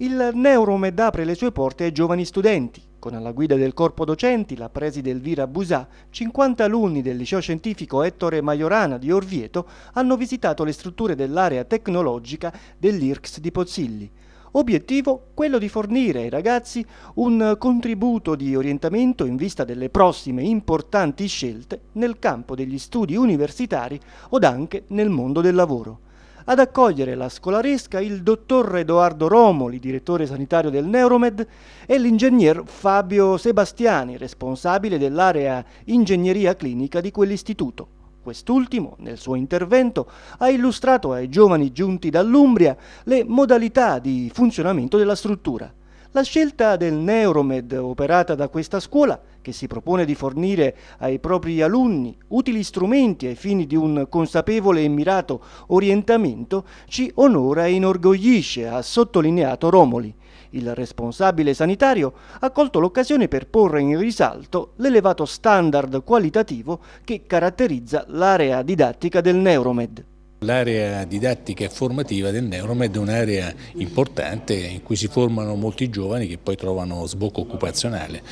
il Neuromed apre le sue porte ai giovani studenti. Con alla guida del corpo docenti la preside Elvira Busà, 50 alunni del liceo scientifico Ettore Maiorana di Orvieto hanno visitato le strutture dell'area tecnologica dell'IRCS di Pozzilli. Obiettivo quello di fornire ai ragazzi un contributo di orientamento in vista delle prossime importanti scelte nel campo degli studi universitari od anche nel mondo del lavoro ad accogliere la scolaresca il dottor Edoardo Romoli, direttore sanitario del Neuromed, e l'ingegner Fabio Sebastiani, responsabile dell'area ingegneria clinica di quell'istituto. Quest'ultimo, nel suo intervento, ha illustrato ai giovani giunti dall'Umbria le modalità di funzionamento della struttura. La scelta del Neuromed operata da questa scuola, che si propone di fornire ai propri alunni utili strumenti ai fini di un consapevole e mirato orientamento, ci onora e inorgoglisce, ha sottolineato Romoli. Il responsabile sanitario ha colto l'occasione per porre in risalto l'elevato standard qualitativo che caratterizza l'area didattica del Neuromed. L'area didattica e formativa del Neuromed è un'area importante in cui si formano molti giovani che poi trovano sbocco occupazionale.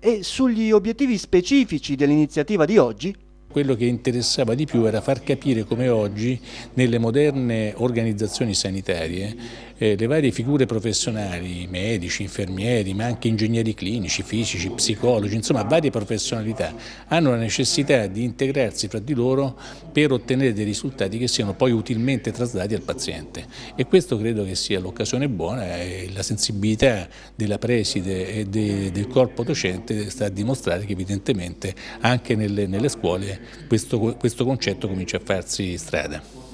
E sugli obiettivi specifici dell'iniziativa di oggi quello che interessava di più era far capire come oggi nelle moderne organizzazioni sanitarie eh, le varie figure professionali, medici, infermieri, ma anche ingegneri clinici, fisici, psicologi, insomma varie professionalità, hanno la necessità di integrarsi fra di loro per ottenere dei risultati che siano poi utilmente traslati al paziente. E questo credo che sia l'occasione buona e la sensibilità della preside e de, del corpo docente sta a dimostrare che evidentemente anche nelle, nelle scuole questo, questo concetto comincia a farsi strada.